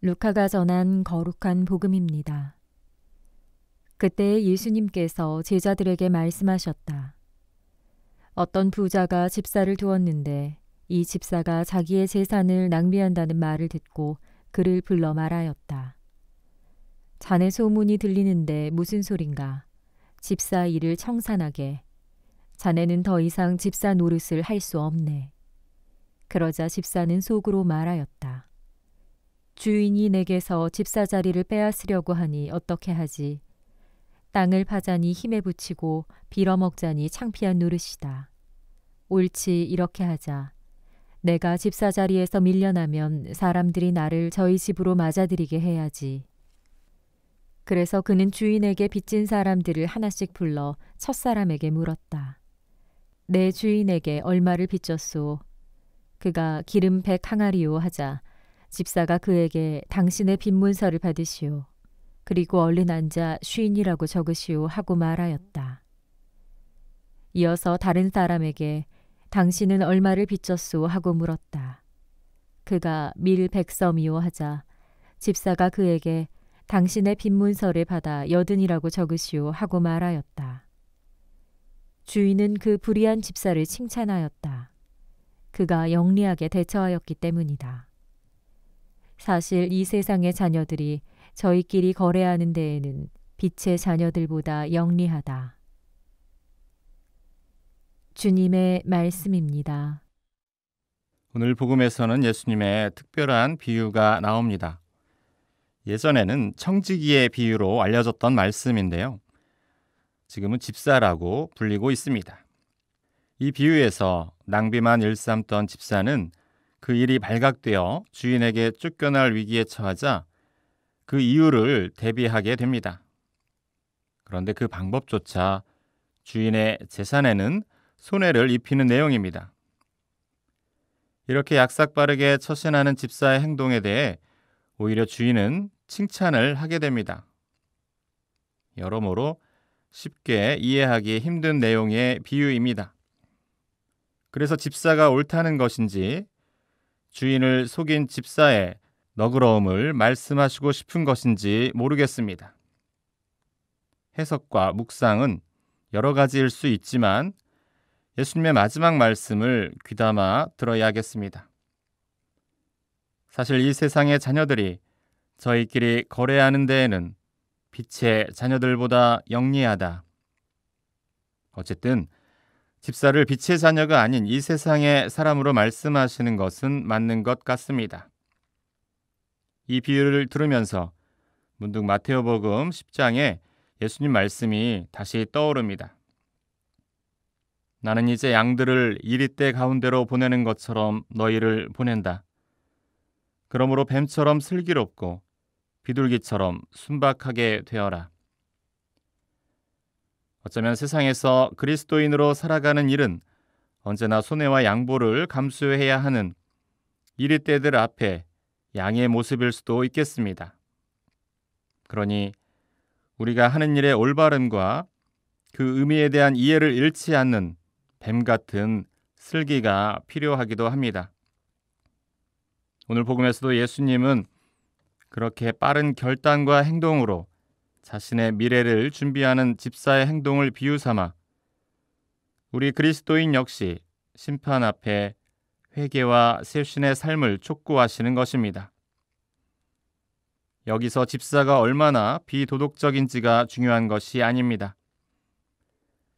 루카가 전한 거룩한 복음입니다. 그때 예수님께서 제자들에게 말씀하셨다. 어떤 부자가 집사를 두었는데 이 집사가 자기의 재산을 낭비한다는 말을 듣고 그를 불러 말하였다. 자네 소문이 들리는데 무슨 소린가? 집사 일을 청산하게. 자네는 더 이상 집사 노릇을 할 수 없네. 그러자 집사는 속으로 말하였다. 주인이 내게서 집사 자리를 빼앗으려고 하니 어떻게 하지? 땅을 파자니 힘에 붙이고 빌어먹자니 창피한 노릇이다. 옳지 이렇게 하자. 내가 집사 자리에서 밀려나면 사람들이 나를 저희 집으로 맞아들이게 해야지. 그래서 그는 주인에게 빚진 사람들을 하나씩 불러 첫 사람에게 물었다. 내 주인에게 얼마를 빚졌소? 그가 기름 백 항아리요 하자 집사가 그에게 당신의 빈문서를 받으시오. 그리고 얼른 앉아 쉰이라고 적으시오 하고 말하였다. 이어서 다른 사람에게 당신은 얼마를 빚졌소 하고 물었다. 그가 밀 백섬이오 하자 집사가 그에게 당신의 빈문서를 받아 여든이라고 적으시오 하고 말하였다. 주인은 그 불의한 집사를 칭찬하였다. 그가 영리하게 대처하였기 때문이다. 사실 이 세상의 자녀들이 저희끼리 거래하는 데에는 빛의 자녀들보다 영리하다. 주님의 말씀입니다. 오늘 복음에서는 예수님의 특별한 비유가 나옵니다. 예전에는 청지기의 비유로 알려졌던 말씀인데요. 지금은 집사라고 불리고 있습니다. 이 비유에서 낭비만 일삼던 집사는 그 일이 발각되어 주인에게 쫓겨날 위기에 처하자 그 이유를 대비하게 됩니다. 그런데 그 방법조차 주인의 재산에는 손해를 입히는 내용입니다. 이렇게 약삭빠르게 처신하는 집사의 행동에 대해 오히려 주인은 칭찬을 하게 됩니다. 여러모로 쉽게 이해하기 힘든 내용의 비유입니다. 그래서 집사가 옳다는 것인지 주인을 속인 집사의 너그러움을 말씀하시고 싶은 것인지 모르겠습니다. 해석과 묵상은 여러 가지일 수 있지만 예수님의 마지막 말씀을 귀담아 들어야겠습니다. 사실 이 세상의 자녀들이 저희끼리 거래하는 데에는 빛의 자녀들보다 영리하다. 어쨌든 집사를 빛의 자녀가 아닌 이 세상의 사람으로 말씀하시는 것은 맞는 것 같습니다. 이 비유를 들으면서 문득 마테오복음 10장에 예수님 말씀이 다시 떠오릅니다. 나는 이제 양들을 이리떼 가운데로 보내는 것처럼 너희를 보낸다. 그러므로 뱀처럼 슬기롭고 비둘기처럼 순박하게 되어라. 어쩌면 세상에서 그리스도인으로 살아가는 일은 언제나 손해와 양보를 감수해야 하는 이리 때들 앞에 양의 모습일 수도 있겠습니다. 그러니 우리가 하는 일의 올바름과 그 의미에 대한 이해를 잃지 않는 뱀 같은 슬기가 필요하기도 합니다. 오늘 복음에서도 예수님은 그렇게 빠른 결단과 행동으로 자신의 미래를 준비하는 집사의 행동을 비유삼아 우리 그리스도인 역시 심판 앞에 회개와 셀신의 삶을 촉구하시는 것입니다. 여기서 집사가 얼마나 비도덕적인지가 중요한 것이 아닙니다.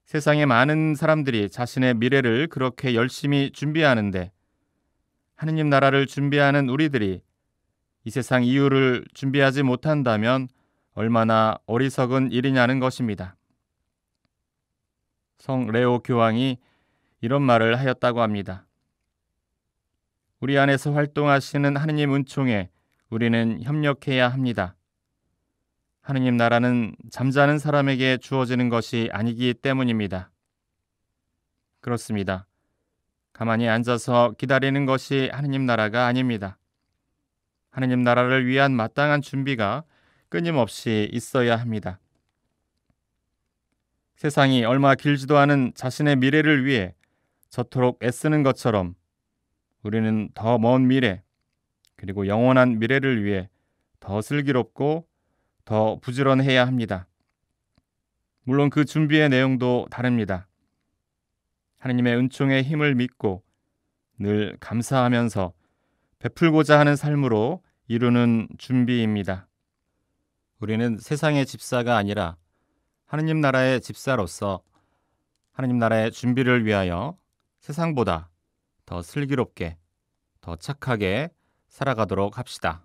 세상의 많은 사람들이 자신의 미래를 그렇게 열심히 준비하는데 하느님 나라를 준비하는 우리들이 이 세상 이유를 준비하지 못한다면 얼마나 어리석은 일이냐는 것입니다. 성 레오 교황이 이런 말을 하였다고 합니다. 우리 안에서 활동하시는 하느님 은총에 우리는 협력해야 합니다. 하느님 나라는 잠자는 사람에게 주어지는 것이 아니기 때문입니다. 그렇습니다. 가만히 앉아서 기다리는 것이 하느님 나라가 아닙니다. 하느님 나라를 위한 마땅한 준비가 끊임없이 있어야 합니다. 세상이 얼마 길지도 않은 자신의 미래를 위해 저토록 애쓰는 것처럼 우리는 더 먼 미래 그리고 영원한 미래를 위해 더 슬기롭고 더 부지런해야 합니다. 물론 그 준비의 내용도 다릅니다. 하느님의 은총의 힘을 믿고 늘 감사하면서 베풀고자 하는 삶으로 이루는 준비입니다. 우리는 세상의 집사가 아니라 하느님 나라의 집사로서 하느님 나라의 준비를 위하여 세상보다 더 슬기롭게, 더 착하게 살아가도록 합시다.